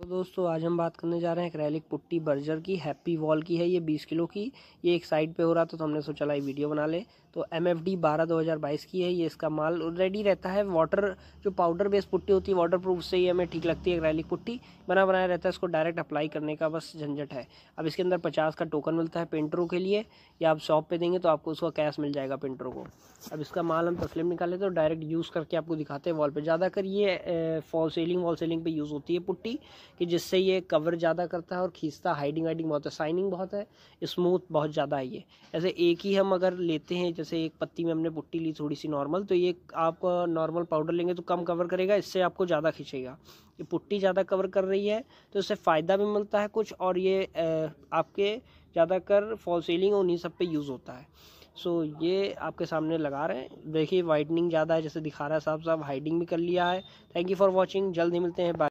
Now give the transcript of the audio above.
तो दोस्तों आज हम बात करने जा रहे हैं एक्रैलिक पुट्टी बर्जर की हैप्पी वॉल की है ये 20 किलो की ये एक साइड पे हो रहा था तो हमने सोचा लाई वीडियो बना ले तो एम एफ डी बारह दो हज़ार बाईस की है ये इसका माल रेडी रहता है वाटर जो पाउडर बेस्ड पुट्टी होती है वाटर प्रूफ से ही हमें ठीक लगती है एक्रैलिक पुट्टी बना बनाया रहता है इसको डायरेक्ट अप्लाई करने का बस झंझट है अब इसके अंदर पचास का टोकन मिलता है पेंटरों के लिए या आप शॉप पर देंगे तो आपको उसका कैश मिल जाएगा पेंटरों को अब इसका माल हम तस्लिम निकाल लेते हैं डायरेक्ट तो यूज़ करके आपको दिखाते हैं वॉल पर ज़्यादातर ये फॉल सेलिंग वॉल सेलिंग पर यूज़ होती है पुट्टी कि जिससे ये कवर ज़्यादा करता है और खींचता हाइडिंग वाइडिंग बहुत है साइनिंग बहुत है स्मूथ बहुत ज़्यादा है ये ऐसे एक ही हम अगर लेते हैं जैसे एक पत्ती में हमने पुट्टी ली थोड़ी सी नॉर्मल तो ये आप नॉर्मल पाउडर लेंगे तो कम कवर करेगा इससे आपको ज़्यादा खींचेगा ये पुट्टी ज़्यादा कवर कर रही है तो इससे फ़ायदा भी मिलता है कुछ और ये आपके ज़्यादातर फॉल सीलिंग उन्हीं सब पे यूज़ होता है सो so, ये आपके सामने लगा रहे हैं देखिए वाइटनिंग ज़्यादा है जैसे दिखा रहा है साहब साहब हाइडिंग भी कर लिया है थैंक यू फॉर वॉचिंग जल्द ही मिलते हैं बाय